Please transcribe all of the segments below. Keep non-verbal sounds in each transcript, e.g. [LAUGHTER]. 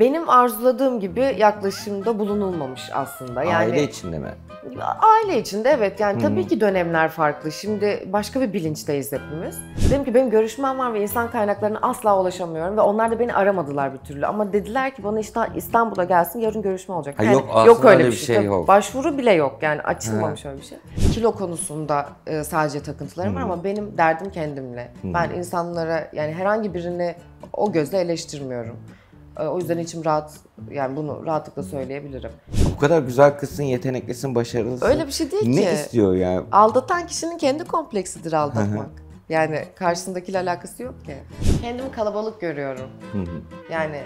benim arzuladığım gibi yaklaşımda bulunulmamış aslında. Yani Aile içinde mi? Aile içinde evet yani tabii hmm. ki dönemler farklı. Şimdi başka bir bilinçteyiz hepimiz. Dedim ki benim görüşmem var ve insan kaynaklarına asla ulaşamıyorum ve onlar da beni aramadılar bir türlü. Ama dediler ki bana işte İstanbul'a gelsin yarın görüşme olacak. Ha, yani, yok, yok öyle bir şey. şey yok. Başvuru bile yok yani açılmamış ha. öyle bir şey. Kilo konusunda e, sadece takıntılarım hmm. var ama benim derdim kendimle. Hmm. Ben insanlara yani herhangi birini o gözle eleştirmiyorum. Ee, o yüzden içim rahat, yani bunu rahatlıkla söyleyebilirim. Bu kadar güzel kızsın, yeteneklisin, başarılısın. Öyle bir şey değil ne ki. Ne istiyor yani? Aldatan kişinin kendi kompleksidir aldatmak. yani karşısındakiyle alakası yok ki. Kendimi kalabalık görüyorum. yani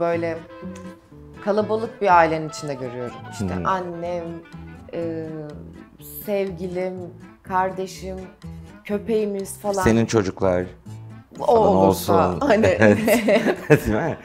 böyle kalabalık bir ailenin içinde görüyorum. İşte annem, e, sevgilim, kardeşim, köpeğimiz falan. Senin çocuklar o olursa. Olsun. Hani. [LAUGHS] [LAUGHS] Değil mi?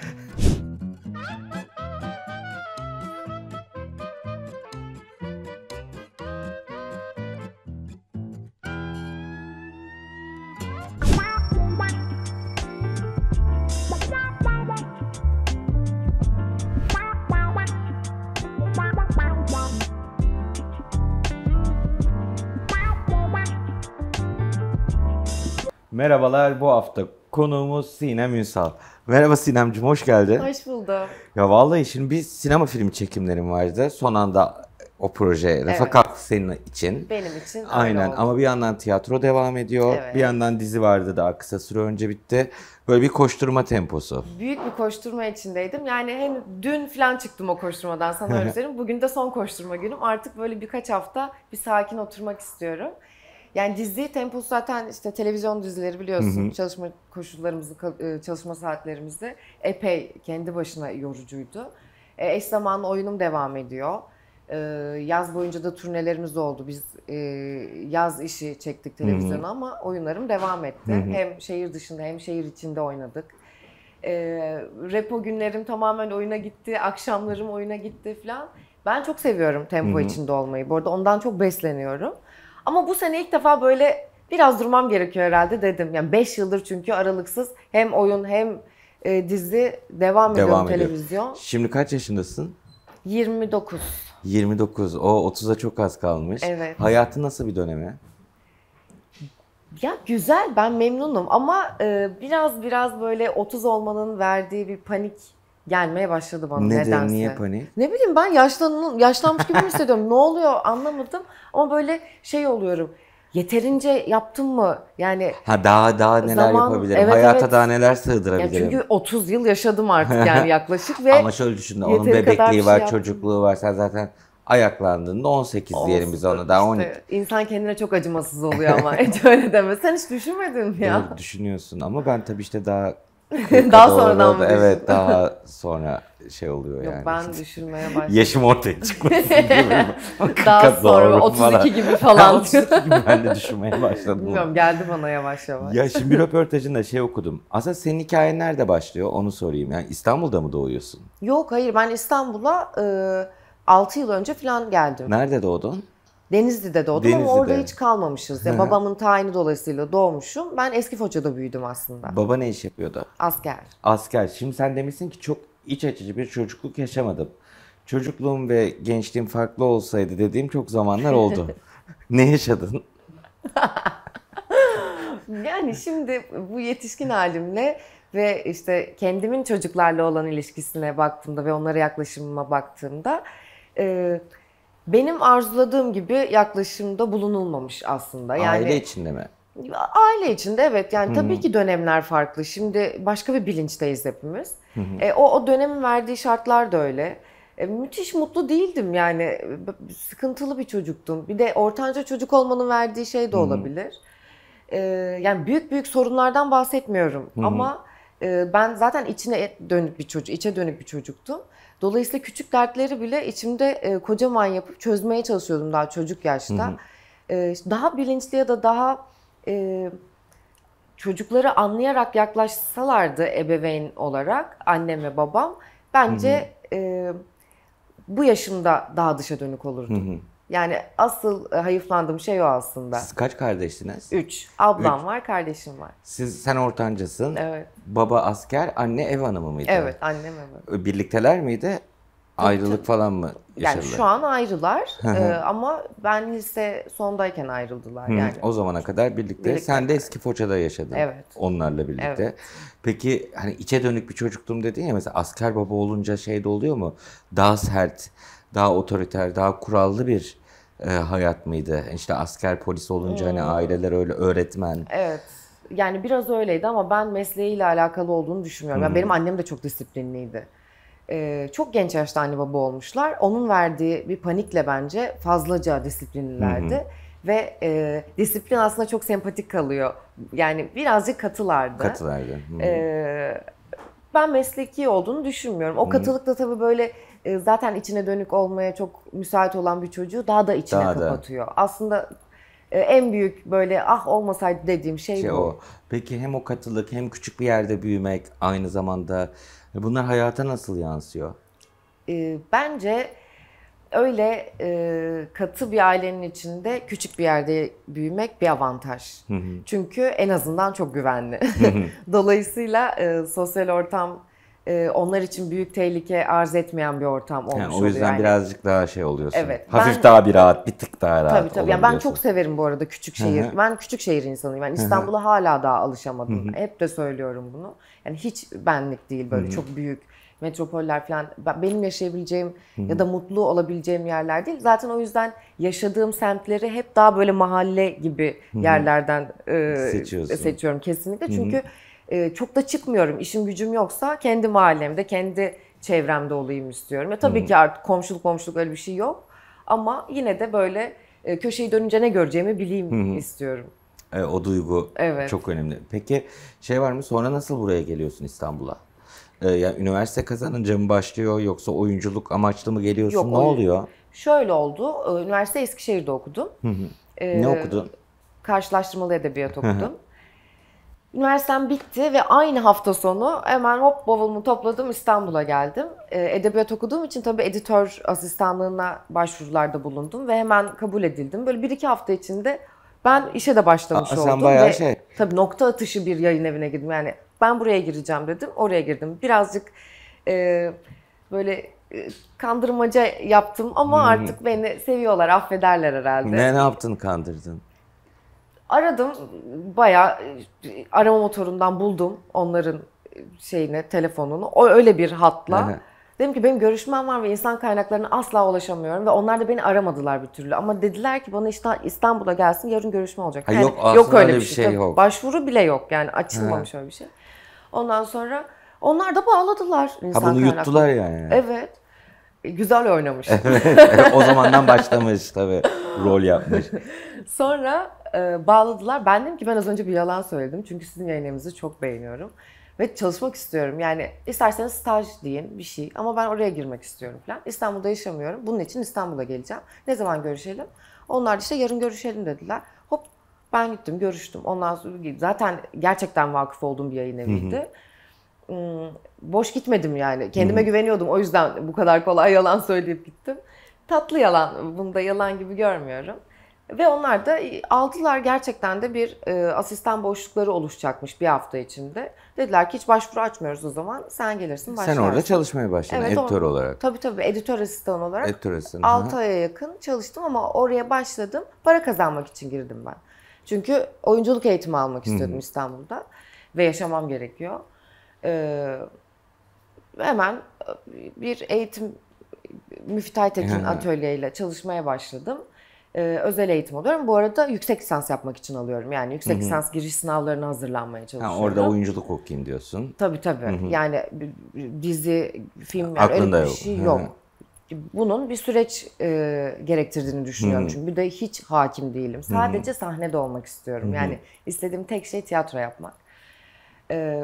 Merhabalar bu hafta konuğumuz Sinem Ünsal. Merhaba sinemcim hoş geldin. Hoş buldum. Ya vallahi şimdi bir sinema filmi çekimlerim vardı. Son anda o proje evet. rafa kalktı senin için. Benim için. Aynen oldu. ama bir yandan tiyatro devam ediyor. Evet. Bir yandan dizi vardı daha kısa süre önce bitti. Böyle bir koşturma temposu. Büyük bir koşturma içindeydim. Yani hem dün falan çıktım o koşturmadan sana [LAUGHS] öyle Bugün de son koşturma günüm. Artık böyle birkaç hafta bir sakin oturmak istiyorum. Yani dizi temposu zaten işte televizyon dizileri biliyorsun hı hı. çalışma koşullarımızı e, çalışma saatlerimizi epey kendi başına yorucuydu. E, eş zamanlı oyunum devam ediyor. E, yaz boyunca da turnelerimiz oldu. Biz e, yaz işi çektik televizyona ama oyunlarım devam etti. Hı hı. Hem şehir dışında hem şehir içinde oynadık. E, repo günlerim tamamen oyuna gitti. Akşamlarım oyuna gitti falan. Ben çok seviyorum tempo hı hı. içinde olmayı. Bu arada ondan çok besleniyorum. Ama bu sene ilk defa böyle biraz durmam gerekiyor herhalde dedim. Yani 5 yıldır çünkü aralıksız hem oyun hem e, dizi devam, devam ediyor televizyon. Şimdi kaç yaşındasın? 29. 29. O 30'a çok az kalmış. Evet. Hayatın nasıl bir döneme? Ya güzel ben memnunum ama e, biraz biraz böyle 30 olmanın verdiği bir panik gelmeye başladı bana Nedir, nedense. Niye panik? Ne bileyim ben yaşlanın, yaşlanmış gibi mi hissediyorum. ne oluyor anlamadım ama böyle şey oluyorum. Yeterince yaptım mı? Yani ha daha daha neler zaman, yapabilirim? Evet, Hayata evet. daha neler sığdırabilirim? Yani çünkü 30 yıl yaşadım artık [LAUGHS] yani yaklaşık ve Ama şöyle düşün onun bebekliği şey var, yaptım. çocukluğu var. Sen zaten ayaklandığında 18 Olsun, diyelim biz ona daha işte, İnsan kendine çok acımasız oluyor ama [LAUGHS] hiç öyle deme. Sen hiç düşünmedin mi ya? Evet, düşünüyorsun ama ben tabii işte daha daha sonradan mı Evet daha [LAUGHS] sonra şey oluyor Yok, yani. Ben düşürmeye başladım. Yaşım ortaya çıkmasın [LAUGHS] gibi. daha sonra 32 bana. gibi falan. 32 gibi ben de düşürmeye başladım. Bilmiyorum geldi bana yavaş yavaş. Ya şimdi bir röportajında şey okudum. Aslında senin hikayen nerede başlıyor onu sorayım. Yani İstanbul'da mı doğuyorsun? Yok hayır ben İstanbul'a e, 6 yıl önce falan geldim. Nerede doğdun? Denizli'de doğdum Denizli'de. ama orada hiç kalmamışız. Ya babamın tayini dolayısıyla doğmuşum. Ben eski Foça'da büyüdüm aslında. Baba ne iş yapıyordu? Asker. Asker. Şimdi sen demişsin ki çok iç açıcı bir çocukluk yaşamadım. Çocukluğum ve gençliğim farklı olsaydı dediğim çok zamanlar oldu. [LAUGHS] ne yaşadın? [LAUGHS] yani şimdi bu yetişkin halimle ve işte kendimin çocuklarla olan ilişkisine baktığımda ve onlara yaklaşımıma baktığımda e, benim arzuladığım gibi yaklaşımda bulunulmamış aslında. Yani, Aile içinde mi? Aile içinde evet yani hı tabii ki dönemler farklı. Şimdi başka bir bilinçteyiz hepimiz. Hı E, o, o dönemin verdiği şartlar da öyle. E, müthiş mutlu değildim yani sıkıntılı bir çocuktum. Bir de ortanca çocuk olmanın verdiği şey de olabilir. E, yani büyük büyük sorunlardan bahsetmiyorum hı ama e, ben zaten içine dönük bir çocuk, içe dönük bir çocuktum. Dolayısıyla küçük dertleri bile içimde e, kocaman yapıp çözmeye çalışıyordum daha çocuk yaşta. Hı hı. E, daha bilinçli ya da daha e, çocukları anlayarak yaklaşsalardı ebeveyn olarak annem ve babam bence hı hı. E, bu yaşımda daha dışa dönük olurdum. Hı hı. Yani asıl e, hayıflandığım şey o aslında. Siz kaç kardeşsiniz? Üç. Ablam Üç. var, kardeşim var. Siz Sen ortancasın. Evet. Baba asker, anne ev hanımı mıydı? Evet, annem ev hanımı. Birlikteler miydi? Ayrılık falan mı yaşadılar? Yani şu an ayrılar ee, ama ben lise sondayken ayrıldılar yani. o zamana kadar birlikte. birlikte. Sen de eski Foça'da yaşadın. Evet. Onlarla birlikte. Evet. Peki hani içe dönük bir çocuktum dedin ya mesela asker baba olunca şey de oluyor mu? Daha sert, daha otoriter, daha kurallı bir e, hayat mıydı? İşte asker polis olunca hani hmm. hani aileler öyle öğretmen. Evet. Yani biraz öyleydi ama ben mesleğiyle alakalı olduğunu düşünmüyorum. Hmm. Yani benim annem de çok disiplinliydi. Ee, çok genç yaşta anne baba olmuşlar. Onun verdiği bir panikle bence fazlaca disiplinlilerdi. Hmm. Ve e, disiplin aslında çok sempatik kalıyor. Yani birazcık katılardı. Katılardı. Hmm. Ee, ben mesleki olduğunu düşünmüyorum. O katılıkta tabii böyle e, zaten içine dönük olmaya çok müsait olan bir çocuğu daha da içine daha kapatıyor. Da. Aslında e, en büyük böyle ah olmasaydı dediğim şey, şey bu. O. Peki hem o katılık hem küçük bir yerde büyümek aynı zamanda e, bunlar hayata nasıl yansıyor? E, bence öyle e, katı bir ailenin içinde küçük bir yerde büyümek bir avantaj. Çünkü en azından çok güvenli. [LAUGHS] Dolayısıyla e, sosyal ortam ee, onlar için büyük tehlike arz etmeyen bir ortam olmuş yani o yüzden Yani. birazcık daha şey oluyorsun. Evet. Hafif ben, daha bir rahat, bir tık daha rahat. Tabii tabii. Yani ben çok severim bu arada küçük şehir. Ben küçük şehir insanıyım. Yani İstanbul'a hala daha alışamadım. Hep de söylüyorum bunu. Yani hiç benlik değil böyle çok büyük metropoller falan benim yaşayabileceğim ya da mutlu olabileceğim yerler değil. Zaten o yüzden yaşadığım semtleri hep daha böyle mahalle gibi yerlerden e, seçiyorum kesinlikle. Çünkü e, çok da çıkmıyorum. İşim gücüm yoksa kendi mahallemde, kendi çevremde olayım istiyorum. Ya e, tabii hmm. ki artık komşuluk komşuluk öyle bir şey yok. Ama yine de böyle e, köşeyi dönünce ne göreceğimi bileyim hmm. istiyorum. E, o duygu evet. çok önemli. Peki şey var mı? Sonra nasıl buraya geliyorsun İstanbul'a? E, yani üniversite kazanınca mı başlıyor yoksa oyunculuk amaçlı mı geliyorsun? Yok, ne oyun. oluyor? Şöyle oldu. E, üniversite Eskişehir'de okudum. Hı hı. E, ne okudun? Karşılaştırmalı edebiyat okudum. Hı hı. Üniversitem bitti ve aynı hafta sonu hemen hop bavulumu topladım İstanbul'a geldim. Ee, edebiyat okuduğum için tabii editör asistanlığına başvurularda bulundum ve hemen kabul edildim. Böyle bir iki hafta içinde ben işe de başlamış Aa, oldum. bayağı ve şey. Tabii nokta atışı bir yayın evine girdim. Yani ben buraya gireceğim dedim, oraya girdim. Birazcık e, böyle e, kandırmaca yaptım ama hmm. artık beni seviyorlar, affederler herhalde. Ne, ne yaptın kandırdın? Aradım bayağı e, arama motorundan buldum onların şeyini, telefonunu. O öyle bir hatla. Dedim ki benim görüşmem var ve insan kaynaklarına asla ulaşamıyorum ve onlar da beni aramadılar bir türlü. Ama dediler ki bana işte İstanbul'a gelsin yarın görüşme olacak. Ha, yani, yok, yok öyle bir şey. şey yok. Başvuru bile yok yani açılmamış ha. öyle bir şey. Ondan sonra onlar da bağladılar insan Ha bunu kaynakları. yuttular yani. Evet. E, güzel oynamış. [LAUGHS] o zamandan başlamış tabii rol yapmış. [LAUGHS] Sonra e, bağladılar. Ben dedim ki ben az önce bir yalan söyledim. Çünkü sizin yayınlarınızı çok beğeniyorum. Ve çalışmak istiyorum. Yani isterseniz staj deyin bir şey. Ama ben oraya girmek istiyorum falan. İstanbul'da yaşamıyorum. Bunun için İstanbul'a geleceğim. Ne zaman görüşelim? Onlar işte yarın görüşelim dediler. Hop ben gittim görüştüm. Ondan sonra zaten gerçekten vakıf olduğum bir yayın eviydi. Hı boş gitmedim yani. Kendime hmm. güveniyordum. O yüzden bu kadar kolay yalan söyleyip gittim. Tatlı yalan. Bunda yalan gibi görmüyorum. Ve onlar da e, aldılar gerçekten de bir e, asistan boşlukları oluşacakmış bir hafta içinde. Dediler ki hiç başvuru açmıyoruz o zaman. Sen gelirsin başlarsın. Sen orada çalışmaya başladın evet, editör or- olarak. Tabii tabii editör asistan olarak. Editör asistan. 6 aya yakın çalıştım ama oraya başladım. Para kazanmak için girdim ben. Çünkü oyunculuk eğitimi almak istiyordum Hı-hı. İstanbul'da. Ve yaşamam gerekiyor. Ee, hemen e, bir eğitim Müftay Tekin yani. atölyeyle çalışmaya başladım e, özel eğitim alıyorum. Bu arada yüksek lisans yapmak için alıyorum. Yani yüksek Hı-hı. lisans giriş sınavlarına hazırlanmaya çalışıyorum. Ha, orada oyunculuk okuyayım diyorsun. Tabii tabii. Hı-hı. Yani dizi, film yani Aklında öyle bir şey yok. Hı-hı. Bunun bir süreç e, gerektirdiğini düşünüyorum. Hı-hı. Çünkü bir de hiç hakim değilim. Sadece Hı-hı. sahnede olmak istiyorum. Hı-hı. Yani istediğim tek şey tiyatro yapmak. E,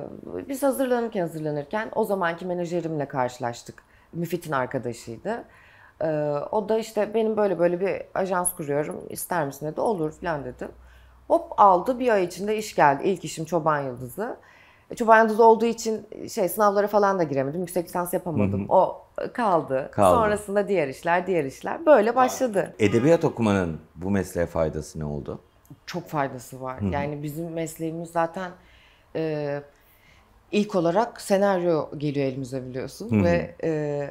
biz hazırlanırken hazırlanırken o zamanki menajerimle karşılaştık. Müfit'in arkadaşıydı. Ee, o da işte benim böyle böyle bir ajans kuruyorum ister misin dedi olur falan dedim. Hop aldı bir ay içinde iş geldi. İlk işim Çoban Yıldızı. E, Çoban Yıldızı olduğu için şey sınavlara falan da giremedim. Yüksek lisans yapamadım. Hı hı. O kaldı. kaldı. Sonrasında diğer işler, diğer işler böyle başladı. Edebiyat okumanın bu mesleğe faydası ne oldu? Çok faydası var. Hı hı. Yani bizim mesleğimiz zaten e, ilk olarak senaryo geliyor elimize biliyorsun hı hı. ve e,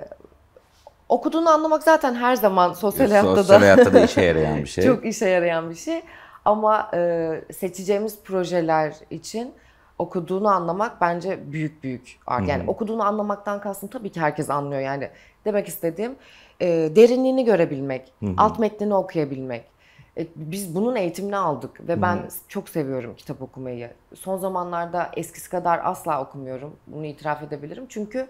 Okuduğunu anlamak zaten her zaman sosyal evet, hayatta sosyal hayatta da [LAUGHS] işe yarayan bir şey. Çok işe yarayan bir şey. Ama e, seçeceğimiz projeler için okuduğunu anlamak bence büyük büyük. Artık. Yani hmm. okuduğunu anlamaktan kastım tabii ki herkes anlıyor yani. Demek istediğim e, derinliğini görebilmek, hmm. alt metnini okuyabilmek. E, biz bunun eğitimini aldık ve ben hmm. çok seviyorum kitap okumayı. Son zamanlarda eskisi kadar asla okumuyorum. Bunu itiraf edebilirim. Çünkü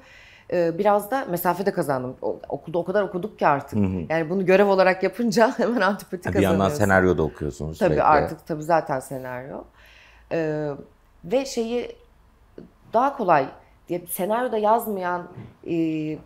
ee, biraz da mesafe de kazandım. okulda o kadar okuduk ki artık. Hı hı. Yani bunu görev olarak yapınca [LAUGHS] hemen antipatik kazanıyorsun. Bir yandan senaryo da okuyorsunuz tabii sürekli. artık tabii zaten senaryo. E, ve şeyi daha kolay diye senaryoda yazmayan e,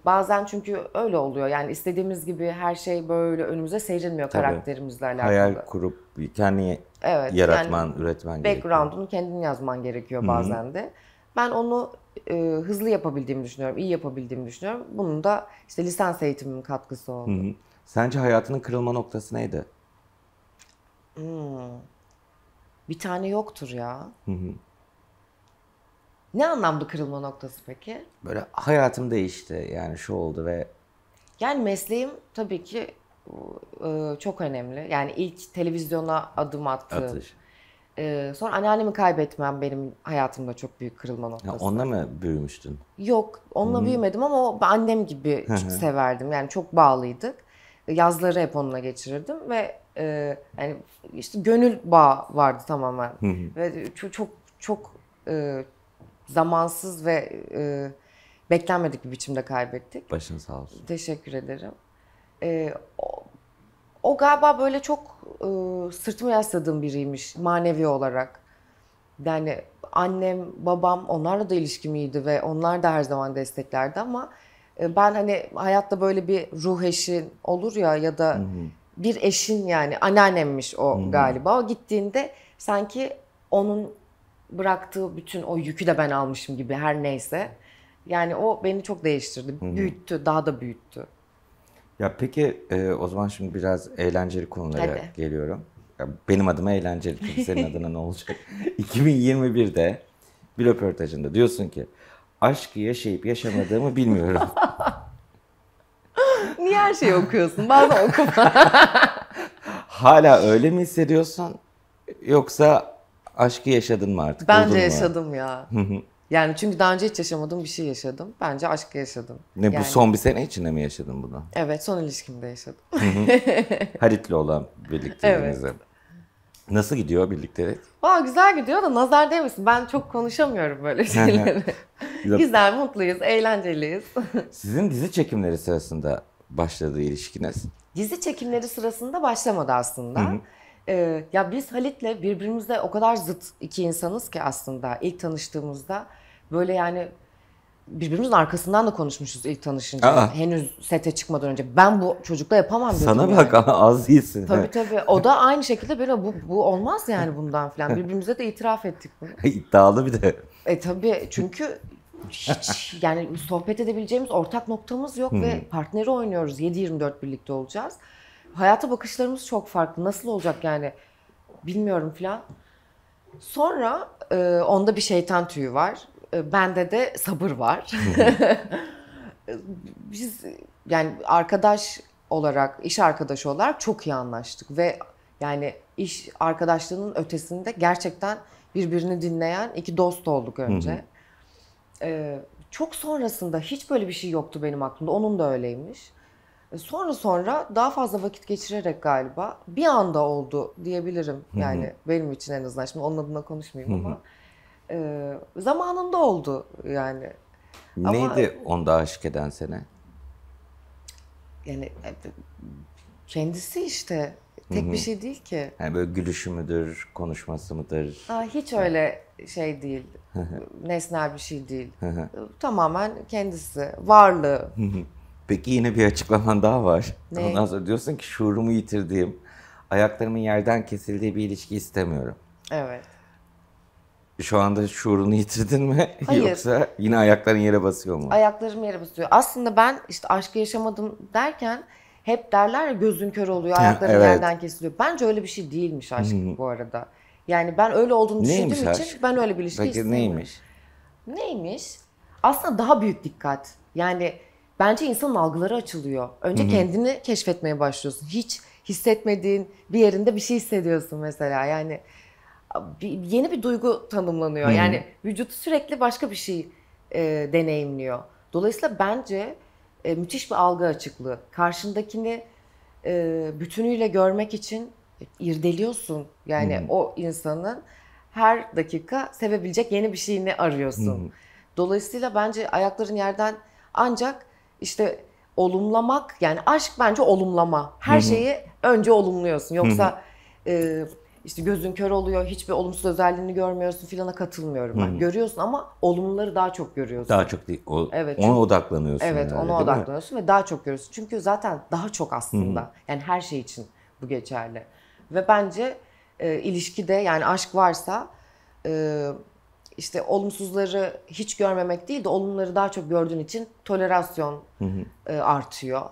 bazen çünkü öyle oluyor. Yani istediğimiz gibi her şey böyle önümüze serilmiyor Tabii. karakterimizle alakalı. Hayal kurup kendi evet, yaratman, yani üretmen gerekiyor. Background'unu kendin yazman gerekiyor bazen Hı-hı. de. Ben onu e, hızlı yapabildiğimi düşünüyorum, iyi yapabildiğimi düşünüyorum. Bunun da işte lisans eğitimimin katkısı oldu. Hı hı. Sence hayatının kırılma noktası neydi? Hmm. Bir tane yoktur ya. Hı hı. Ne anlamda kırılma noktası peki? Böyle hayatım değişti yani şu oldu ve... Yani mesleğim tabii ki e, çok önemli. Yani ilk televizyona adım attığım, Atış. Ee, sonra anneannemi kaybetmem benim hayatımda çok büyük kırılma noktası. Ya onunla mı büyümüştün? Yok, onunla hmm. büyümedim ama o annem gibi çok severdim. Yani çok bağlıydık. Yazları hep onunla geçirirdim ve e, yani işte gönül bağ vardı tamamen. ve çok çok çok e, zamansız ve e, beklenmedik bir biçimde kaybettik. Başın sağ olsun. Teşekkür ederim. E, o, o galiba böyle çok e, Sırtımı yasladığım biriymiş manevi olarak. Yani annem, babam onlarla da ilişkim iyiydi ve onlar da her zaman desteklerdi ama e, ben hani hayatta böyle bir ruh eşin olur ya ya da Hı-hı. bir eşin yani anneannemmiş o Hı-hı. galiba. O gittiğinde sanki onun bıraktığı bütün o yükü de ben almışım gibi her neyse. Yani o beni çok değiştirdi. Hı-hı. Büyüttü, daha da büyüttü. Ya peki e, o zaman şimdi biraz eğlenceli konulara Hadi. geliyorum. Ya benim adıma eğlenceli çünkü senin adına ne olacak? 2021'de [LAUGHS] bir röportajında diyorsun ki aşkı yaşayıp yaşamadığımı bilmiyorum. [LAUGHS] Niye her şeyi okuyorsun? Bazen okuma. [LAUGHS] Hala öyle mi hissediyorsun? Yoksa aşkı yaşadın mı artık? Bence yaşadım ya. Yani çünkü daha önce hiç yaşamadığım bir şey yaşadım. Bence aşk yaşadım. Ne yani... bu son bir sene içinde mi yaşadın bunu? Evet son ilişkimde yaşadım. [LAUGHS] Haritli olan birlikteliğinizi. Evet. Nasıl gidiyor birliktelik? Valla güzel gidiyor da nazar değmesin. Ben çok konuşamıyorum böyle [LAUGHS] şeyleri. güzel, mutluyuz, eğlenceliyiz. [LAUGHS] Sizin dizi çekimleri sırasında başladı ilişkiniz. Dizi çekimleri sırasında başlamadı aslında. Ee, ya biz Halit'le birbirimizle o kadar zıt iki insanız ki aslında ilk tanıştığımızda Böyle yani birbirimizin arkasından da konuşmuşuz ilk tanışınca. Aa. Henüz sete çıkmadan önce. Ben bu çocukla yapamam dedim. Sana bak yani. az iyisin. Tabii [LAUGHS] tabii. O da aynı şekilde böyle bu, bu olmaz yani bundan filan. [LAUGHS] Birbirimize de itiraf ettik bunu. [LAUGHS] İddialı bir de. E tabii çünkü hiç yani sohbet edebileceğimiz ortak noktamız yok hmm. ve partneri oynuyoruz. 7-24 birlikte olacağız. Hayata bakışlarımız çok farklı. Nasıl olacak yani bilmiyorum filan. Sonra e, onda bir şeytan tüyü var. Ee, bende de sabır var. [LAUGHS] Biz yani arkadaş olarak, iş arkadaşı olarak çok iyi anlaştık ve yani iş arkadaşlığının ötesinde gerçekten birbirini dinleyen iki dost olduk önce. Ee, çok sonrasında hiç böyle bir şey yoktu benim aklımda. Onun da öyleymiş. Ee, sonra sonra daha fazla vakit geçirerek galiba bir anda oldu diyebilirim. Yani benim için en azından. Şimdi onun adına konuşmayayım ama. Ee, zamanında oldu yani. Neydi Ama, onda aşık eden sene? Yani e, kendisi işte tek Hı-hı. bir şey değil ki. Yani böyle gülüşü müdür, konuşması mıdır? Aa, hiç öyle şey değil. [LAUGHS] nesnel bir şey değil. Ee, tamamen kendisi, varlığı. Peki yine bir açıklaman daha var. Ne? Ondan sonra diyorsun ki şuurumu yitirdiğim, ayaklarımın yerden kesildiği bir ilişki istemiyorum. Evet. Şu anda şuurunu [LAUGHS] yitirdin mi? Hayır. Yoksa yine ayakların yere basıyor mu? Ayaklarım yere basıyor. Aslında ben işte aşkı yaşamadım derken hep derler ya gözün kör oluyor, ayakların evet. yerden kesiliyor. Bence öyle bir şey değilmiş aşk hmm. bu arada. Yani ben öyle olduğunu neymiş düşündüğüm aşk? için ben öyle bir ilişki Peki, neymiş? Neymiş? Aslında daha büyük dikkat. Yani bence insanın algıları açılıyor. Önce hı kendini keşfetmeye başlıyorsun. Hiç hissetmediğin bir yerinde bir şey hissediyorsun mesela. Yani yeni bir duygu tanımlanıyor. Hı-hı. Yani vücut sürekli başka bir şey e, deneyimliyor. Dolayısıyla bence e, müthiş bir algı açıklığı. Karşındakini e, bütünüyle görmek için irdeliyorsun. Yani Hı-hı. o insanın her dakika sevebilecek yeni bir şeyini arıyorsun. Hı-hı. Dolayısıyla bence ayakların yerden ancak işte olumlamak yani aşk bence olumlama. Her Hı-hı. şeyi önce olumluyorsun. Yoksa Hı-hı. E, işte gözün kör oluyor, hiçbir olumsuz özelliğini görmüyorsun filana katılmıyorum. Bak, görüyorsun ama olumluları daha çok görüyorsun. Daha çok değil. O, evet, ona çünkü, odaklanıyorsun. Evet, herhalde, ona odaklanıyorsun ve daha çok görüyorsun. Çünkü zaten daha çok aslında. Hı-hı. Yani her şey için bu geçerli. Ve bence e, ilişkide yani aşk varsa e, işte olumsuzları hiç görmemek değil de olumluları daha çok gördüğün için tolerasyon E, artıyor.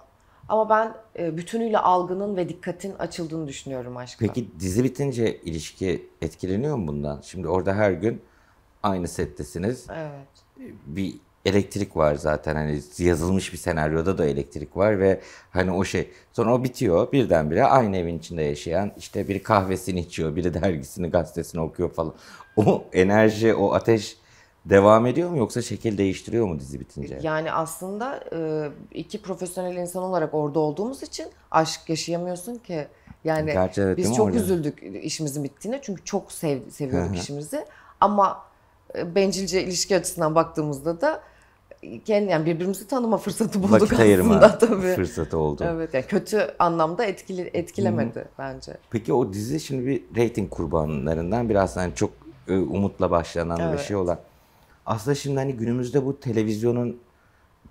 Ama ben e, bütünüyle algının ve dikkatin açıldığını düşünüyorum aşkım. Peki dizi bitince ilişki etkileniyor mu bundan? Şimdi orada her gün aynı settesiniz. Evet. E, bir elektrik var zaten hani yazılmış bir senaryoda da elektrik var ve hani o şey sonra o bitiyor birdenbire aynı evin içinde yaşayan işte biri kahvesini içiyor biri dergisini gazetesini okuyor falan o enerji o ateş Devam ediyor mu yoksa şekil değiştiriyor mu dizi bitince? Yani aslında e, iki profesyonel insan olarak orada olduğumuz için aşk yaşayamıyorsun ki. Yani Gerçi evet, biz çok orada? üzüldük işimizin bittiğine çünkü çok sev, seviyorduk işimizi. Ama e, bencilce ilişki açısından baktığımızda da e, kendi yani birbirimizi tanıma fırsatı bulduk Vakit aslında [LAUGHS] tabii. fırsatı oldu. Evet yani kötü anlamda etkili etkilemedi hı bence. Peki o dizi şimdi bir reyting kurbanlarından biraz hani çok umutla başlanan evet. bir şey olan aslında şimdi hani günümüzde bu televizyonun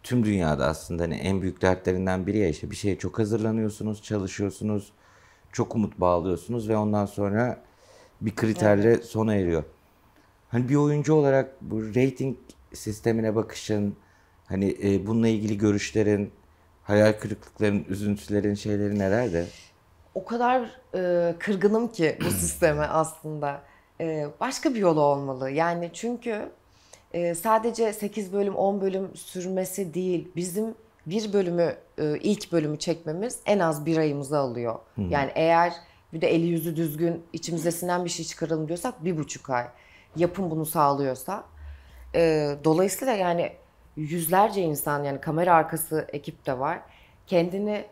tüm dünyada aslında hani en büyük dertlerinden biri ya işte bir şeye çok hazırlanıyorsunuz, çalışıyorsunuz, çok umut bağlıyorsunuz ve ondan sonra bir kriterle evet. sona eriyor. Hani bir oyuncu olarak bu rating sistemine bakışın, hani e, bununla ilgili görüşlerin, hayal kırıklıkların, üzüntülerin, şeyleri nelerdi? O kadar e, kırgınım ki bu [CLEARS THROAT] sisteme aslında. E, başka bir yolu olmalı. Yani çünkü e, sadece 8 bölüm 10 bölüm sürmesi değil bizim bir bölümü e, ilk bölümü çekmemiz en az bir ayımızı alıyor. Hı Yani eğer bir de eli yüzü düzgün içimize sinen bir şey çıkaralım diyorsak bir buçuk ay. Yapım bunu sağlıyorsa. E, dolayısıyla yani yüzlerce insan yani kamera arkası ekip de var. Kendini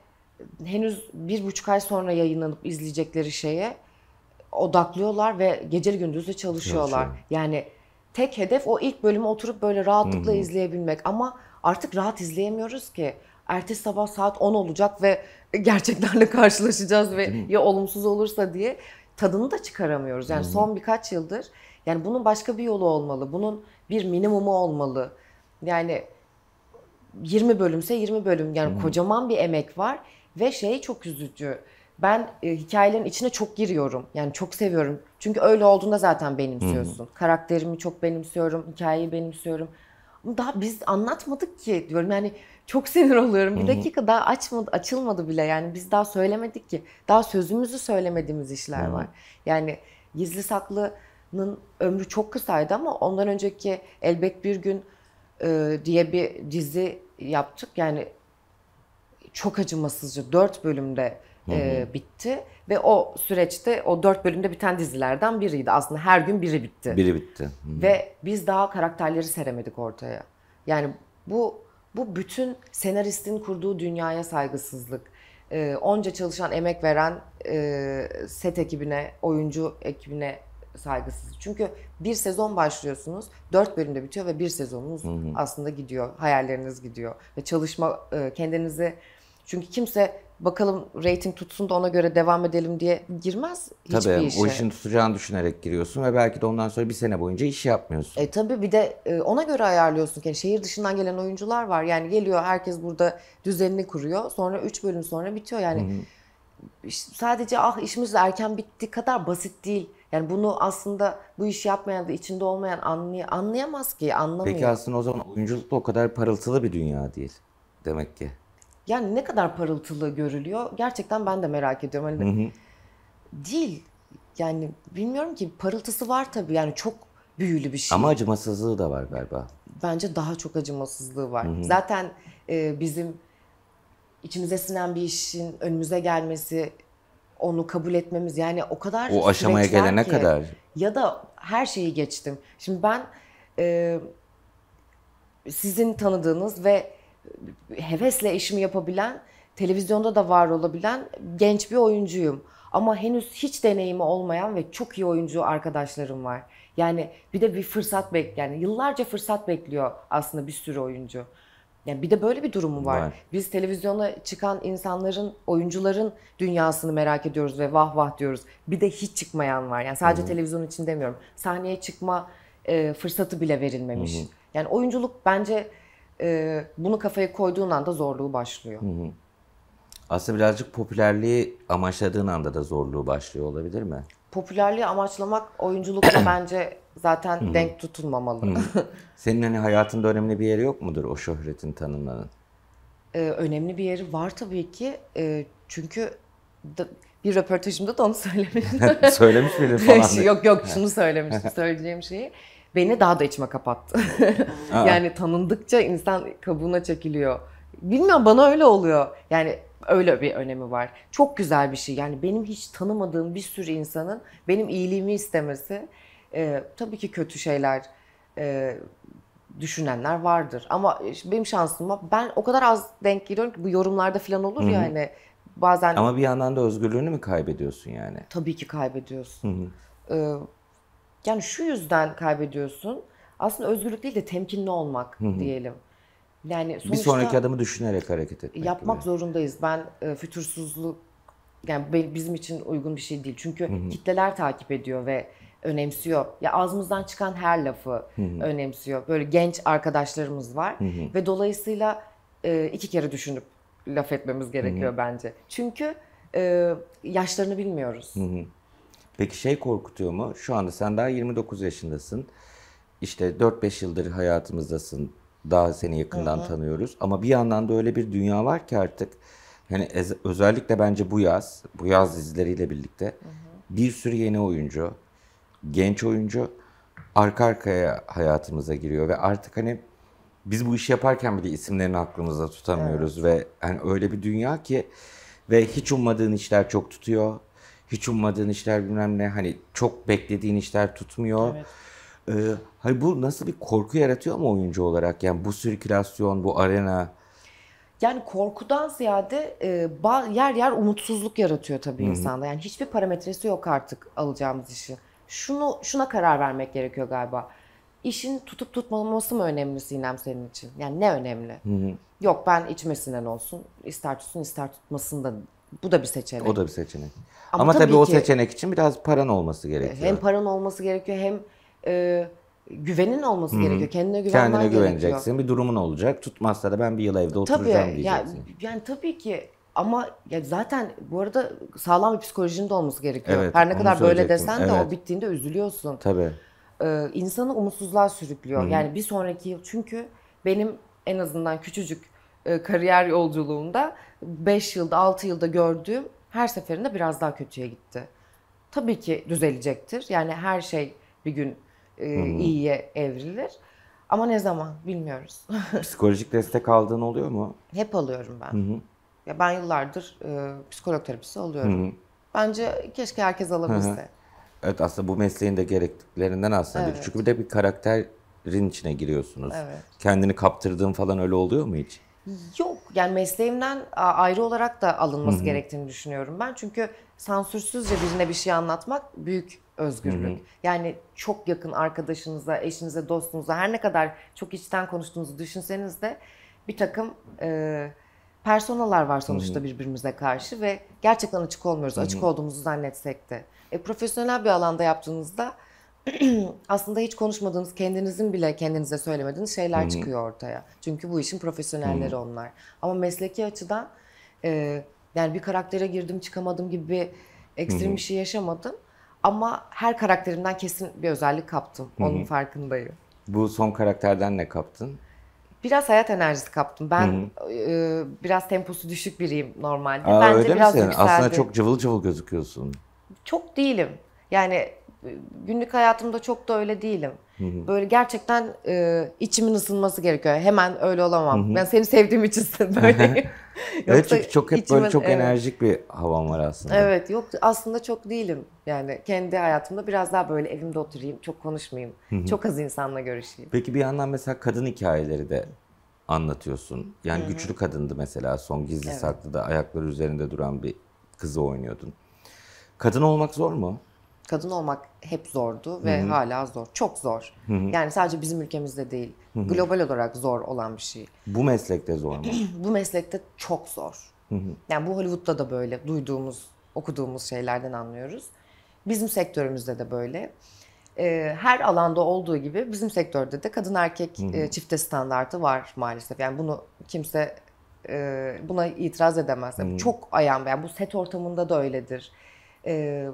henüz bir buçuk ay sonra yayınlanıp izleyecekleri şeye odaklıyorlar ve geceli gündüzle çalışıyorlar. Yani tek hedef o ilk bölümü oturup böyle rahatlıkla Hı-hı. izleyebilmek. Ama artık rahat izleyemiyoruz ki. Ertesi sabah saat 10 olacak ve [LAUGHS] gerçeklerle karşılaşacağız ve ya olumsuz olursa diye tadını da çıkaramıyoruz. Yani Hı-hı. son birkaç yıldır yani bunun başka bir yolu olmalı. Bunun bir minimumu olmalı. Yani 20 bölümse 20 bölüm yani Hı-hı. kocaman bir emek var ve şey çok üzücü ben e, hikayelerin içine çok giriyorum. Yani çok seviyorum. Çünkü öyle olduğunda zaten benimsiyorsun. Hı-hı. Karakterimi çok benimsiyorum, hikayeyi benimsiyorum. Ama daha biz anlatmadık ki diyorum. Yani çok [LAUGHS] sinir oluyorum. Bir dakika daha açmadı, açılmadı bile. Yani biz daha söylemedik ki. Daha sözümüzü söylemediğimiz işler Hı-hı. var. Yani gizli saklının ömrü çok kısaydı ama ondan önceki elbet bir gün e, diye bir dizi yaptık. Yani çok acımasızca dört bölümde e, bitti. Ve o süreçte o dört bölümde biten dizilerden biriydi. Aslında her gün biri bitti. Biri bitti. Hı. Ve biz daha karakterleri seremedik ortaya. Yani bu bu bütün senaristin kurduğu dünyaya saygısızlık. E, onca çalışan, emek veren e, set ekibine, oyuncu ekibine saygısız Çünkü bir sezon başlıyorsunuz, dört bölümde bitiyor ve bir sezonunuz hı hı. aslında gidiyor, hayalleriniz gidiyor. Ve çalışma, e, kendinizi... Çünkü kimse bakalım rating tutsun da ona göre devam edelim diye girmez hiçbir tabii, işe. Tabii o işin tutacağını düşünerek giriyorsun ve belki de ondan sonra bir sene boyunca iş yapmıyorsun. E tabii bir de e, ona göre ayarlıyorsun. Yani şehir dışından gelen oyuncular var. Yani geliyor herkes burada düzenini kuruyor. Sonra 3 bölüm sonra bitiyor. Yani Hı-hı. sadece ah işimiz erken bitti kadar basit değil. Yani bunu aslında bu iş yapmayan da içinde olmayan anlay- anlayamaz ki anlamıyor. Peki aslında o zaman oyunculuk da o kadar parıltılı bir dünya değil demek ki yani ne kadar parıltılı görülüyor gerçekten ben de merak ediyorum. Hani hı hı. Değil yani bilmiyorum ki parıltısı var tabii yani çok büyülü bir şey. Ama acımasızlığı da var galiba. Bence daha çok acımasızlığı var. Hı hı. Zaten e, bizim içimize sinen bir işin önümüze gelmesi, onu kabul etmemiz yani o kadar o aşamaya gelene ki, kadar ya da her şeyi geçtim. Şimdi ben e, sizin tanıdığınız ve hevesle işimi yapabilen, televizyonda da var olabilen genç bir oyuncuyum. Ama henüz hiç deneyimi olmayan ve çok iyi oyuncu arkadaşlarım var. Yani bir de bir fırsat bek yani yıllarca fırsat bekliyor aslında bir sürü oyuncu. Yani bir de böyle bir durumu var. var. Biz televizyona çıkan insanların, oyuncuların dünyasını merak ediyoruz ve vah vah diyoruz. Bir de hiç çıkmayan var. Yani sadece Hı-hı. televizyon için demiyorum. Sahneye çıkma e, fırsatı bile verilmemiş. Hı-hı. Yani oyunculuk bence e, bunu kafaya koyduğun anda zorluğu başlıyor. Hı hı. Aslında birazcık popülerliği amaçladığın anda da zorluğu başlıyor olabilir mi? Popülerliği amaçlamak oyunculukla [COUGHS] bence zaten Hı-hı. denk tutulmamalı. Hı-hı. [LAUGHS] Senin hani hayatında önemli bir yeri yok mudur o şöhretin tanınmanın? Ee, önemli bir yeri var tabii ki. Ee, çünkü da, bir röportajımda da onu söylemiştim. [LAUGHS] Söylemiş miydim [LAUGHS] falan? Şey, yok yok şunu söylemiştim söyleyeceğim şeyi beni daha da içime kapattı. [LAUGHS] yani tanındıkça insan kabuğuna çekiliyor. Bilmiyorum bana öyle oluyor. Yani öyle bir önemi var. Çok güzel bir şey. Yani benim hiç tanımadığım bir sürü insanın benim iyiliğimi istemesi e, tabii ki kötü şeyler e, düşünenler vardır. Ama benim şansıma ben o kadar az denk geliyorum ki bu yorumlarda falan olur Hı-hı. yani. Bazen Ama bir yandan da özgürlüğünü mü kaybediyorsun yani? Tabii ki kaybediyorsun. Hı hı. Ee, yani şu yüzden kaybediyorsun. Aslında özgürlük değil de temkinli olmak Hı-hı. diyelim. Yani sonuçta bir sonraki adımı düşünerek hareket etmek. Yapmak gibi. zorundayız. Ben e, fütursuzluk yani bizim için uygun bir şey değil. Çünkü Hı-hı. kitleler takip ediyor ve önemsiyor. Ya ağzımızdan çıkan her lafı Hı-hı. önemsiyor. Böyle genç arkadaşlarımız var Hı-hı. ve dolayısıyla e, iki kere düşünüp laf etmemiz gerekiyor Hı-hı. bence. Çünkü e, yaşlarını bilmiyoruz. Hı-hı. Peki şey korkutuyor mu? Şu anda sen daha 29 yaşındasın. İşte 4-5 yıldır hayatımızdasın. Daha seni yakından Hı-hı. tanıyoruz. Ama bir yandan da öyle bir dünya var ki artık. Hani özellikle bence bu yaz, bu yaz dizileriyle birlikte Hı-hı. bir sürü yeni oyuncu, genç oyuncu arka arkaya hayatımıza giriyor ve artık hani biz bu işi yaparken bile isimlerini aklımızda tutamıyoruz evet. ve hani öyle bir dünya ki ve hiç ummadığın işler çok tutuyor hiç ummadığın işler bilmem ne hani çok beklediğin işler tutmuyor. Evet. Ee, hani bu nasıl bir korku yaratıyor mu oyuncu olarak? Yani bu sirkülasyon, bu arena. Yani korkudan ziyade e, yer yer umutsuzluk yaratıyor tabii Hı-hı. insanda. Yani hiçbir parametresi yok artık alacağımız işi. Şunu şuna karar vermek gerekiyor galiba. İşin tutup tutmaması mı önemli Sinem senin için? Yani ne önemli? Hı-hı. Yok ben içmesinden olsun, ister tutsun ister tutmasın da bu da bir seçenek. O da bir seçenek. Ama, Ama tabii, tabii o seçenek için biraz paran olması gerekiyor. Hem paran olması gerekiyor hem e, güvenin olması Hı-hı. gerekiyor. Kendine güvenmen Kendine güveneceksin. Gerekiyor. Bir durumun olacak. Tutmazsa da ben bir yıl evde oturacağım diyeceksin. Yani, yani tabii ki ama ya zaten bu arada sağlam bir psikolojinin de olması gerekiyor. Evet, Her ne kadar böyle desen evet. de o bittiğinde üzülüyorsun. Tabii. Ee, insanı umutsuzluğa sürüklüyor. Hı-hı. Yani bir sonraki yıl çünkü benim en azından küçücük e, kariyer yolculuğunda 5 yılda 6 yılda gördüğüm her seferinde biraz daha kötüye gitti. Tabii ki düzelecektir. Yani her şey bir gün e, iyiye evrilir. Ama ne zaman bilmiyoruz. [LAUGHS] Psikolojik destek aldığın oluyor mu? Hep alıyorum ben. Hı Ya ben yıllardır e, psikolog terapisi alıyorum. Hı Bence keşke herkes alabilse. Evet aslında bu mesleğin de gerektiklerinden aslında evet. Çünkü bir de bir karakterin içine giriyorsunuz. Evet. Kendini kaptırdığın falan öyle oluyor mu hiç? Yok yani mesleğimden ayrı olarak da alınması Hı-hı. gerektiğini düşünüyorum ben. Çünkü sansürsüzce birine bir şey anlatmak büyük özgürlük. Hı-hı. Yani çok yakın arkadaşınıza, eşinize, dostunuza her ne kadar çok içten konuştuğunuzu düşünseniz de bir takım e, personalar var sonuçta Hı-hı. birbirimize karşı ve gerçekten açık olmuyoruz. Hı-hı. Açık olduğumuzu zannetsek de. E, profesyonel bir alanda yaptığınızda [CLEARS THROAT] aslında hiç konuşmadığınız, kendinizin bile kendinize söylemediğiniz şeyler Hı-hı. çıkıyor ortaya. Çünkü bu işin profesyonelleri Hı-hı. onlar. Ama mesleki açıdan e, yani bir karaktere girdim çıkamadım gibi bir ekstrem hı bir şey yaşamadım. Ama her karakterimden kesin bir özellik kaptım. Hı-hı. Onun farkındayım. Bu son karakterden ne kaptın? Biraz hayat enerjisi kaptım. Ben e, biraz temposu düşük biriyim normalde. Aa, Bence öyle biraz misin? Yükseldi. Aslında çok cıvıl cıvıl gözüküyorsun. Çok değilim. Yani günlük hayatımda çok da öyle değilim. Hı hı. Böyle gerçekten e, içimin ısınması gerekiyor. Hemen öyle olamam. Hı hı. Ben seni sevdiğim için [LAUGHS] böyleyim. evet çünkü çok hep içimin, böyle çok evet. enerjik bir havam var aslında. Evet yok aslında çok değilim. Yani kendi hayatımda biraz daha böyle evimde oturayım, çok konuşmayayım, hı hı. çok az insanla görüşeyim. Peki bir yandan mesela kadın hikayeleri de anlatıyorsun. Yani hı hı. güçlü kadındı mesela son gizli evet. saklı da ayakları üzerinde duran bir kızı oynuyordun. Kadın olmak zor mu? kadın olmak hep zordu ve Hı-hı. hala zor. Çok zor. Hı-hı. Yani sadece bizim ülkemizde değil. Hı-hı. Global olarak zor olan bir şey. Bu meslekte zor mu? [CLEARS THROAT] bu meslekte çok zor. Hı-hı. Yani bu Hollywood'da da böyle duyduğumuz, okuduğumuz şeylerden anlıyoruz. Bizim sektörümüzde de böyle. Ee, her alanda olduğu gibi bizim sektörde de kadın erkek Hı-hı. E, çifte standartı var maalesef. Yani bunu kimse e, buna itiraz edemez. Hı-hı. Çok ayağım yani bu set ortamında da öyledir. Ee,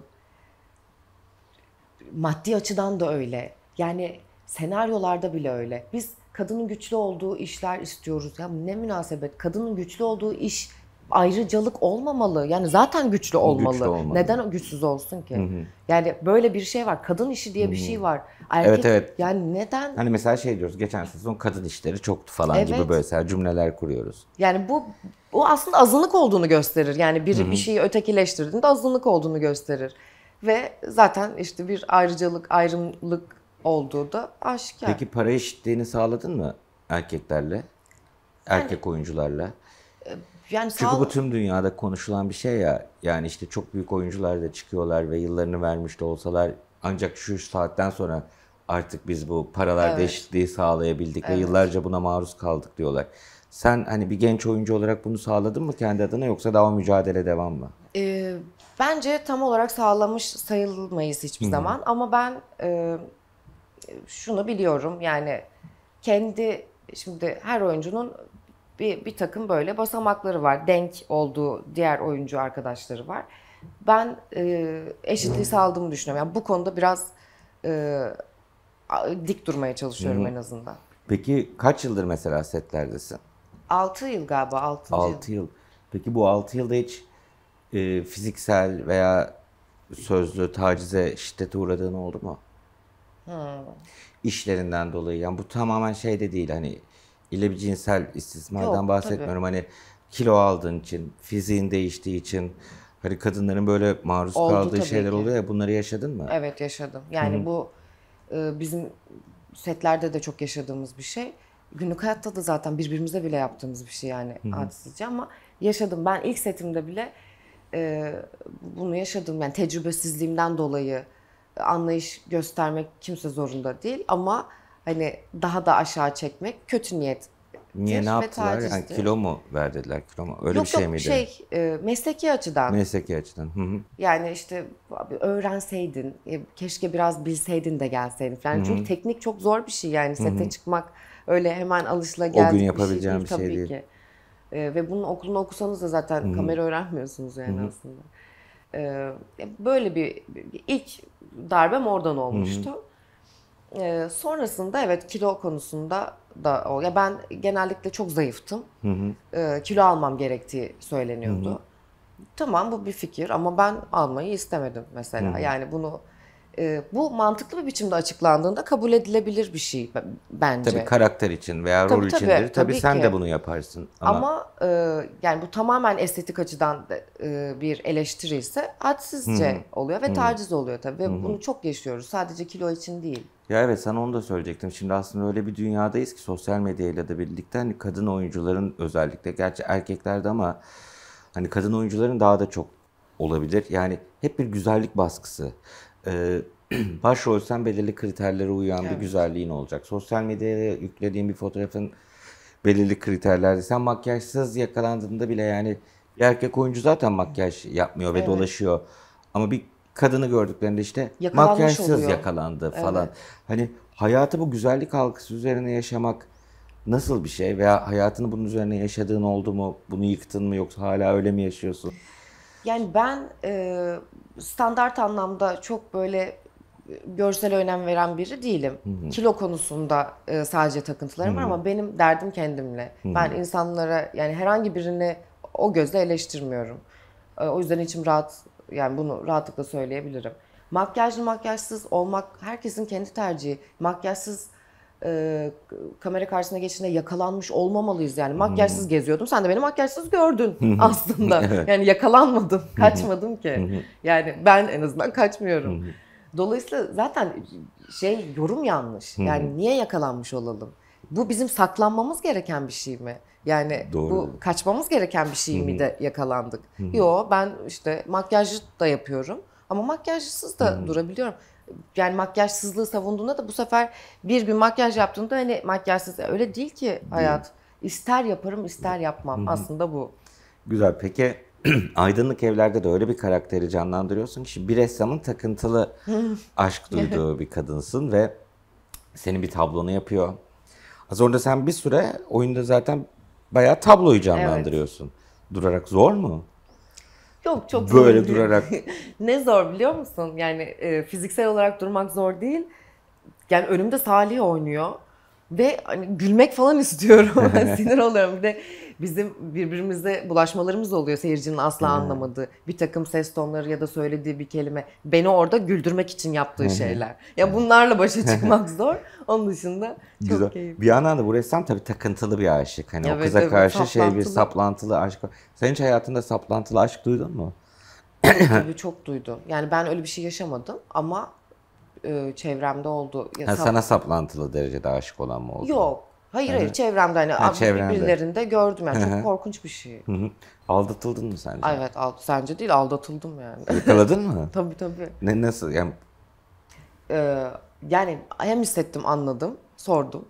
maddi açıdan da öyle. Yani senaryolarda bile öyle. Biz kadının güçlü olduğu işler istiyoruz. Ya ne münasebet. Kadının güçlü olduğu iş ayrıcalık olmamalı. Yani zaten güçlü olmalı. Güçlü olmalı. Neden güçsüz olsun ki? Hı hı. Yani böyle bir şey var. Kadın işi diye bir şey var. Erkek, evet evet. Yani neden? Hani mesela şey diyoruz geçen sezon kadın işleri çoktu falan evet. gibi böyle cümleler kuruyoruz. Yani bu bu aslında azınlık olduğunu gösterir. Yani bir, hı hı. bir şeyi ötekileştirdiğinde azınlık olduğunu gösterir. Ve zaten işte bir ayrıcalık, ayrımlık olduğu da aşikar. Peki para eşitliğini sağladın mı erkeklerle? Erkek yani, oyuncularla? E, yani Çünkü sağ... bu tüm dünyada konuşulan bir şey ya. Yani işte çok büyük oyuncular da çıkıyorlar ve yıllarını vermiş de olsalar ancak şu saatten sonra artık biz bu paralarda evet. eşitliği sağlayabildik evet. ve yıllarca buna maruz kaldık diyorlar. Sen hani bir genç oyuncu olarak bunu sağladın mı kendi adına yoksa daha mücadele devam mı? Ee, Bence tam olarak sağlamış sayılmayız hiçbir hmm. zaman ama ben e, şunu biliyorum yani kendi şimdi her oyuncunun bir, bir takım böyle basamakları var. Denk olduğu diğer oyuncu arkadaşları var. Ben e, eşitliği sağladığımı düşünüyorum. Yani bu konuda biraz e, dik durmaya çalışıyorum hmm. en azından. Peki kaç yıldır mesela setlerdesin? 6 yıl galiba 6. 6 yıl. yıl. Peki bu 6 yılda hiç e, fiziksel veya sözlü tacize, şiddete uğradığın oldu mu? Hmm. İşlerinden dolayı. Yani bu tamamen şey de değil hani ile bir cinsel istismardan Yok, bahsetmiyorum. Tabii. Hani kilo aldığın için, fiziğin değiştiği için hani kadınların böyle maruz Oldu kaldığı şeyler ki. oluyor ya bunları yaşadın mı? Evet yaşadım. Yani hı bu e, bizim setlerde de çok yaşadığımız bir şey. Günlük hayatta da zaten birbirimize bile yaptığımız bir şey yani hadisece ama yaşadım. Ben ilk setimde bile e, bunu yaşadım. Yani tecrübesizliğimden dolayı anlayış göstermek kimse zorunda değil ama hani daha da aşağı çekmek kötü niyet. Niye ne yaptılar? Yani kilo mu verdiler kilo mu? Öyle yok, bir şey yok, miydi? Şey, e, mesleki açıdan. Mesleki açıdan. Hı -hı. Yani işte öğrenseydin, e, keşke biraz bilseydin de gelseydin falan. Hı -hı. Çünkü teknik çok zor bir şey yani sete Hı -hı. çıkmak öyle hemen alışla geldi. O gün yapabileceğim bir şey, bir şey değil. Ki. E, ve bunun okulunu okusanız da zaten hı kamera öğrenmiyorsunuz yani hı aslında. E, böyle bir, bir ilk darbem oradan olmuştu. hı E, ee, sonrasında evet kilo konusunda da o. Ya ben genellikle çok zayıftım. Hı E, kilo almam gerektiği söyleniyordu. Hı Tamam bu bir fikir ama ben almayı istemedim mesela. Hı Yani bunu e, bu mantıklı bir biçimde açıklandığında kabul edilebilir bir şey bence. Tabii karakter için veya tabii, rol içindir. Tabii, tabii sen ki. de bunu yaparsın. Ama, ama e, yani bu tamamen estetik açıdan e, bir eleştiri ise hadsizce hı oluyor ve hı taciz oluyor tabii. Ve hı bunu çok yaşıyoruz. Sadece kilo için değil. Ya evet sana onu da söyleyecektim. Şimdi aslında öyle bir dünyadayız ki sosyal medyayla da birlikte hani kadın oyuncuların özellikle gerçi erkeklerde ama hani kadın oyuncuların daha da çok olabilir. Yani hep bir güzellik baskısı e, sen [CLEARS THROAT] belirli kriterlere uyan evet. bir güzelliğin olacak. Sosyal medyaya yüklediğin bir fotoğrafın belirli kriterlerde. Sen makyajsız yakalandığında bile yani bir erkek oyuncu zaten makyaj yapmıyor ve evet. dolaşıyor. Ama bir kadını gördüklerinde işte Yakalanmış makyajsız oluyor. yakalandı falan. Evet. Hani hayatı bu güzellik algısı üzerine yaşamak nasıl bir şey veya hayatını bunun üzerine yaşadığın oldu mu? Bunu yıktın mı yoksa hala öyle mi yaşıyorsun? Yani ben e, standart anlamda çok böyle e, görsel önem veren biri değilim. Hı hı. Kilo konusunda e, sadece takıntılarım hı hı. var ama benim derdim kendimle. Hı hı. Ben insanlara yani herhangi birini o gözle eleştirmiyorum. E, o yüzden içim rahat yani bunu rahatlıkla söyleyebilirim. Makyajlı makyajsız olmak herkesin kendi tercihi. Makyajsız e, kamera karşısına geçtiğinde yakalanmış olmamalıyız yani. Makyajsız hmm. geziyordum. Sen de beni makyajsız gördün aslında. [LAUGHS] Yani yakalanmadım, kaçmadım ki. yani ben en azından kaçmıyorum. Dolayısıyla zaten şey yorum yanlış. Yani niye yakalanmış olalım? Bu bizim saklanmamız gereken bir şey mi? Yani Doğru. bu kaçmamız gereken bir şey mi de yakalandık? Yo ben işte makyajı da yapıyorum ama makyajsız da durabiliyorum yani makyajsızlığı savunduğunda da bu sefer bir gün makyaj yaptığında hani makyajsız e, öyle değil ki hayat. İster yaparım ister yapmam Hı-hı. aslında bu. Güzel peki [CLEARS THROAT] aydınlık evlerde de öyle bir karakteri canlandırıyorsun ki bir ressamın takıntılı [LAUGHS] aşk duyduğu bir kadınsın ve senin bir tablonu yapıyor. Az önce sen bir süre oyunda zaten bayağı tabloyu canlandırıyorsun. Evet. Durarak zor mu? Yok çok zor değil. durarak. [LAUGHS] ne zor biliyor musun? Yani e, fiziksel olarak durmak zor değil. Yani önümde Salih oynuyor. Ve hani gülmek falan [LAUGHS] istiyorum. [LAUGHS] Sinir oluyorum. Bir de bizim birbirimize bulaşmalarımız oluyor seyircinin asla hmm. anlamadığı bir takım ses tonları ya da söylediği bir kelime beni orada güldürmek için yaptığı şeyler. Ya bunlarla başa [LAUGHS] çıkmak zor. Onun dışında çok Güzel. keyifli. Bir yandan da bu ressam tabii takıntılı bir aşık. Hani evet, o kıza evet, karşı saplantılı. şey bir saplantılı aşk. Sen hiç hayatında saplantılı aşk duydun mu? tabii çok duydum. Yani ben öyle bir şey yaşamadım ama e, çevremde oldu. Ya, ha, sab- sana saplantılı derecede aşık olan mı oldu? Yok. Hayır hayır çevremde hani ha, çevremde. birilerinde gördüm yani çok korkunç bir şey. Aldatıldın mı sence? evet ald- sence değil aldatıldım yani. Yakaladın mı? [LAUGHS] tabii tabii. Ne nasıl yani? Ee, yani hem hissettim anladım sordum.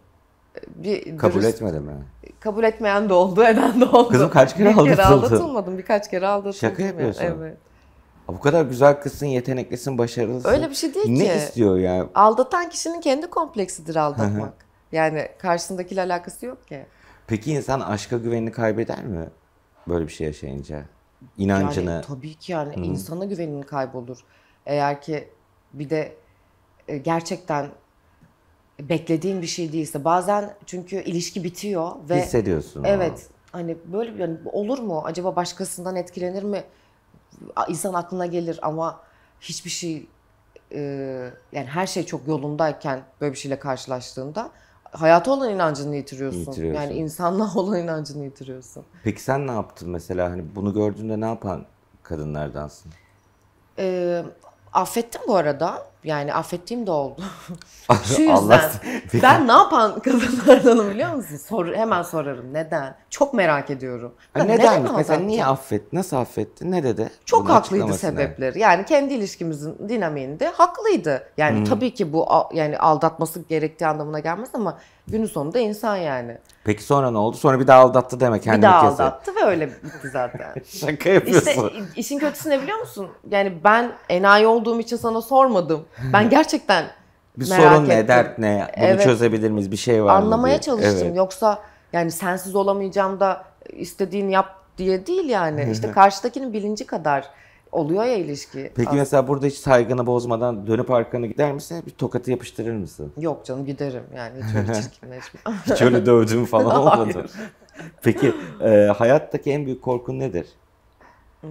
Ee, bir kabul dürüst, etmedi mi? Kabul etmeyen de oldu eden de oldu. Kızım kaç kere bir Kere aldatılmadım birkaç kere aldatıldım. Şaka yapıyorsun. Yani. Evet. Bu kadar güzel kızsın, yeteneklisin, başarılısın. Öyle bir şey değil ne ki. Ne istiyor yani? Aldatan kişinin kendi kompleksidir aldatmak. yani karşısındakiyle alakası yok ki. Peki insan aşka güvenini kaybeder mi? Böyle bir şey yaşayınca. İnancını. Yani, tabii ki yani Hı-hı. insana güvenini kaybolur. Eğer ki bir de e, gerçekten beklediğin bir şey değilse bazen çünkü ilişki bitiyor ve hissediyorsun. Evet. Hani böyle yani olur mu? Acaba başkasından etkilenir mi? insan aklına gelir ama hiçbir şey e, yani her şey çok yolundayken böyle bir şeyle karşılaştığında hayata olan inancını yitiriyorsun. yitiriyorsun. Yani insanlığa [LAUGHS] olan inancını yitiriyorsun. Peki sen ne yaptın mesela hani bunu gördüğünde ne yapan kadınlardansın? E, affettim bu arada. Yani affettiğim de oldu. [LAUGHS] Şu yüzden Allah, ben ne yapan [LAUGHS] kadınlardanım biliyor musun? Sor, hemen sorarım neden? Çok merak ediyorum. Ha, neden? neden Mesela niye affet? Nasıl affetti? Ne dedi? Çok haklıydı sebepleri. Yani kendi ilişkimizin dinamiğinde haklıydı. Yani hmm. tabii ki bu yani aldatması gerektiği anlamına gelmez ama günün sonunda insan yani. Peki sonra ne oldu? Sonra bir daha aldattı demek kendini Bir daha kesin. aldattı ve öyle bitti zaten. [LAUGHS] Şaka yapıyorsun. İşte işin kötüsü ne biliyor musun? Yani ben enayi olduğum için sana sormadım. Ben gerçekten bir merak sorun ettim. ne, dert ne, bunu evet. çözebilir miyiz, bir şey var Anlamaya mı Anlamaya çalıştım. Evet. Yoksa yani sensiz olamayacağım da istediğin yap diye değil yani. İşte karşıdakinin bilinci kadar oluyor ya ilişki. Peki As- mesela burada hiç saygını bozmadan dönüp arkana gider misin? Bir tokatı yapıştırır mısın? Yok canım giderim yani. Hiç öyle [LAUGHS] hiç öyle dövdüğüm falan [LAUGHS] olmadı. Peki e, hayattaki en büyük korkun nedir? Hmm.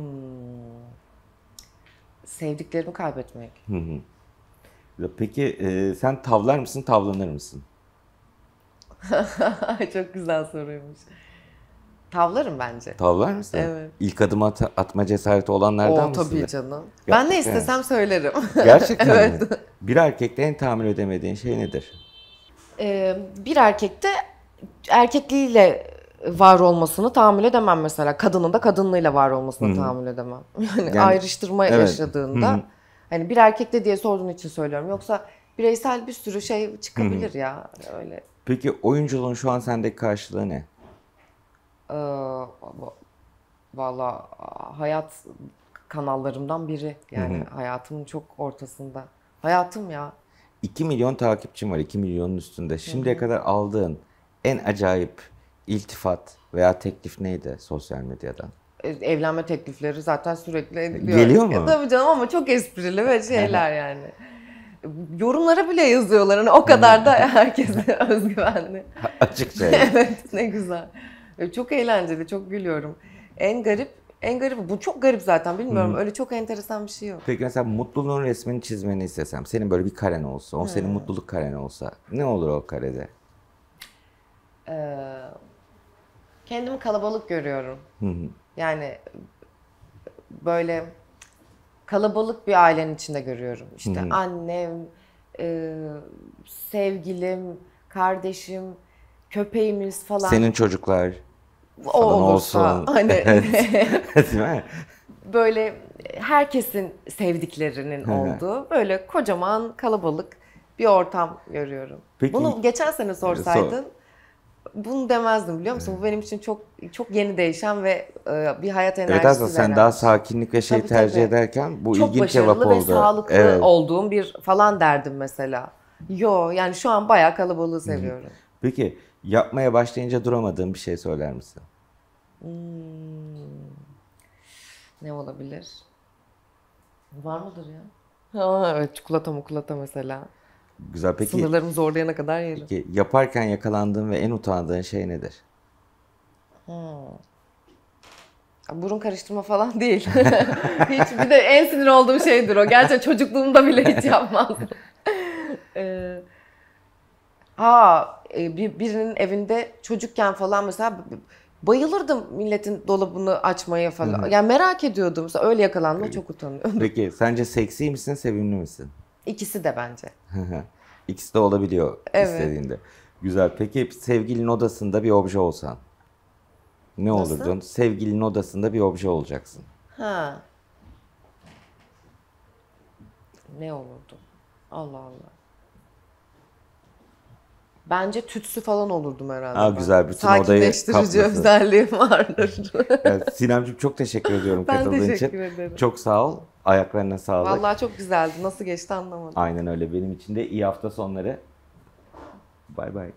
Sevdiklerimi kaybetmek. Hı hı. Peki e, sen tavlar mısın, tavlanır mısın? [LAUGHS] Çok güzel soruymuş. Tavlarım bence. Tavlar mısın? Evet. İlk adımı at- atma cesareti olanlardan Oo, mısın? Tabii canım. Gerçekten. Ben ne istesem söylerim. [LAUGHS] Gerçekten evet. mi? Bir erkekte en tahammül edemediğin şey nedir? Ee, bir erkekte erkekliğiyle var olmasını tahammül edemem mesela. Kadının da kadınlığıyla var olmasını Hı-hı. tahammül edemem. [LAUGHS] Yani, yani ayrıştırma evet. yaşadığında... Hı-hı Hani bir erkekte diye sorduğun için söylüyorum. Yoksa bireysel bir sürü şey çıkabilir ya öyle. Peki oyunculuğun şu an sendeki karşılığı ne? Ee, Valla hayat kanallarımdan biri. Yani Hı-hı. hayatımın çok ortasında. Hayatım ya. 2 milyon takipçim var. 2 milyonun üstünde. Şimdiye Hı-hı. kadar aldığın en acayip iltifat veya teklif neydi sosyal medyadan? E, evlenme teklifleri zaten sürekli e, ediliyor. Geliyor e, mu? tabii canım ama çok esprili ve şeyler yani. Yorumlara bile yazıyorlar. Hani o kadar da herkese [LAUGHS] özgüvenli. Açıkça. [LAUGHS] evet ne güzel. Çok eğlenceli, çok gülüyorum. En garip en garip bu çok garip zaten bilmiyorum. Hı. Öyle çok enteresan bir şey yok. Peki mesela mutluluğun resmini çizmeni istesem, senin böyle bir karen olsa, o Hı. senin mutluluk karen olsa ne olur o karede? Ee, kendimi kalabalık görüyorum. Hı hı. Yani böyle kalabalık bir ailenin içinde görüyorum. İşte hı annem, e, sevgilim, kardeşim, köpeğimiz falan. Senin çocuklar o falan olursa, olsun. [LAUGHS] Hani, [LAUGHS] [LAUGHS] Değil mi? Böyle herkesin sevdiklerinin olduğu böyle kocaman kalabalık bir ortam görüyorum. Peki, Bunu geçen sene sorsaydın. Sor bunu demezdim biliyor musun? Evet. Bu benim için çok çok yeni değişen ve e, bir hayat enerjisi Evet aslında veren. sen daha şey. sakinlik ve şey tabii, tercih tabii. ederken bu çok ilginç cevap oldu. Çok başarılı ve sağlıklı evet. olduğum bir falan derdim mesela. Yo yani şu an bayağı kalabalığı seviyorum. Peki yapmaya başlayınca duramadığın bir şey söyler misin? Hmm, ne olabilir? Var mıdır ya? Ha, evet çikolata mukulata mesela. Güzel. Peki sınırlarımı zorlayana kadar yerim. Peki yaparken yakalandığın ve en utandığın şey nedir? Hmm. Burun karıştırma falan değil. [LAUGHS] hiç bir de en sinir olduğum şeydir o. Gerçekten çocukluğumda bile hiç yapmazdım. [LAUGHS] ee, ha e, bir, birinin evinde çocukken falan mesela bayılırdım milletin dolabını açmaya falan. Hı-hı. Yani merak ediyordum. Öyle yakalanma çok utanıyorum. Peki sence seksi misin, sevimli misin? İkisi de bence. İkisi de olabiliyor evet. istediğinde. Güzel. Peki sevgilin odasında bir obje olsan ne Nasıl? olurdun? Sevgilin odasında bir obje olacaksın. Ha. Ne olurdu? Allah Allah. Bence tütsü falan olurdum herhalde. Aa, güzel bütün odayı kaplasın. özelliği vardır. [LAUGHS] yani Sinemciğim çok teşekkür ediyorum katıldığın için. Ben teşekkür ederim. Çok sağ ol. Ayaklarına sağlık. Vallahi çok güzeldi. Nasıl geçti anlamadım. Aynen öyle. Benim için de iyi hafta sonları. Bay bay.